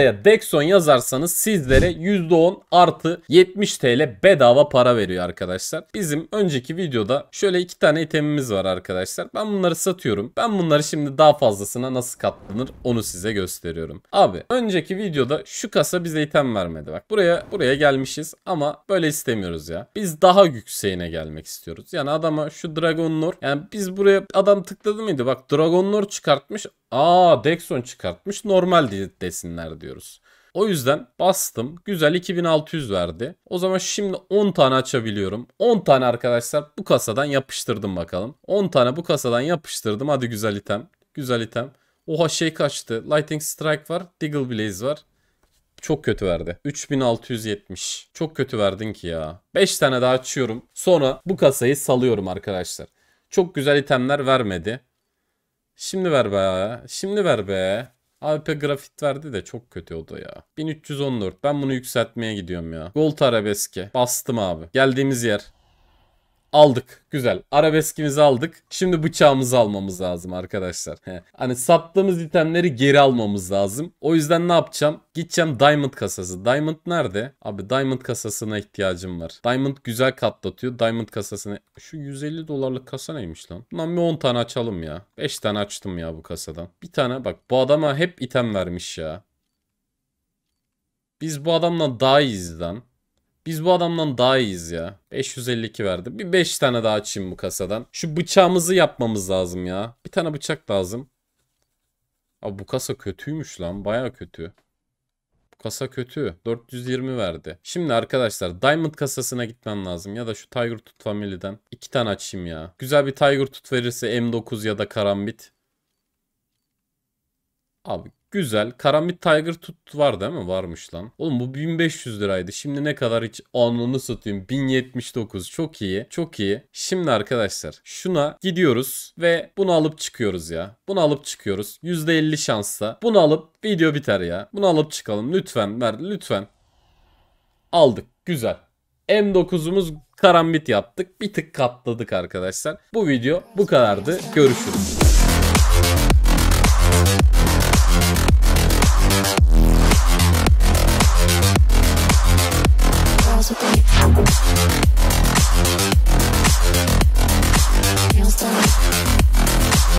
Buraya Dexon yazarsanız sizlere %10 artı 70 TL bedava para veriyor arkadaşlar. Bizim önceki videoda şöyle iki tane itemimiz var arkadaşlar. Ben bunları satıyorum. Ben bunları şimdi daha fazlasına nasıl katlanır onu size gösteriyorum. Abi önceki videoda şu kasa bize item vermedi. Bak buraya buraya gelmişiz ama böyle istemiyoruz ya. Biz daha yükseğine gelmek istiyoruz. Yani adama şu Dragon Lord yani biz buraya adam tıkladı mıydı? Bak Dragon Lord çıkartmış Aa Dexon çıkartmış normal desinler diyoruz. O yüzden bastım. Güzel 2600 verdi. O zaman şimdi 10 tane açabiliyorum. 10 tane arkadaşlar bu kasadan yapıştırdım bakalım. 10 tane bu kasadan yapıştırdım. Hadi güzel item. Güzel item. Oha şey kaçtı. Lightning Strike var. Diggle Blaze var. Çok kötü verdi. 3670. Çok kötü verdin ki ya. 5 tane daha açıyorum. Sonra bu kasayı salıyorum arkadaşlar. Çok güzel itemler vermedi. Şimdi ver be. Şimdi ver be. AWP grafit verdi de çok kötü oldu ya. 1314. Ben bunu yükseltmeye gidiyorum ya. Gold arabeski. Bastım abi. Geldiğimiz yer. Aldık. Güzel. Arabeskimizi aldık. Şimdi bıçağımızı almamız lazım arkadaşlar. hani sattığımız itemleri geri almamız lazım. O yüzden ne yapacağım? Gideceğim Diamond kasası. Diamond nerede? Abi Diamond kasasına ihtiyacım var. Diamond güzel katlatıyor. Diamond kasasını Şu 150 dolarlık kasa neymiş lan? Lan bir 10 tane açalım ya. 5 tane açtım ya bu kasadan. Bir tane bak bu adama hep item vermiş ya. Biz bu adamla daha iyiyiz lan. Biz bu adamdan daha iyiyiz ya. 552 verdi. Bir 5 tane daha açayım bu kasadan. Şu bıçağımızı yapmamız lazım ya. Bir tane bıçak lazım. Abi bu kasa kötüymüş lan. Baya kötü. Bu kasa kötü. 420 verdi. Şimdi arkadaşlar Diamond kasasına gitmem lazım. Ya da şu Tiger Tut Family'den. 2 tane açayım ya. Güzel bir Tiger Tut verirse M9 ya da Karambit. Abi Güzel. Karamit Tiger tut var değil mi? Varmış lan. Oğlum bu 1500 liraydı. Şimdi ne kadar hiç anını satayım. 1079. Çok iyi. Çok iyi. Şimdi arkadaşlar şuna gidiyoruz ve bunu alıp çıkıyoruz ya. Bunu alıp çıkıyoruz. %50 şansla. Bunu alıp video biter ya. Bunu alıp çıkalım. Lütfen ver. Lütfen. Aldık. Güzel. M9'umuz karambit yaptık. Bir tık katladık arkadaşlar. Bu video bu kadardı. Görüşürüz.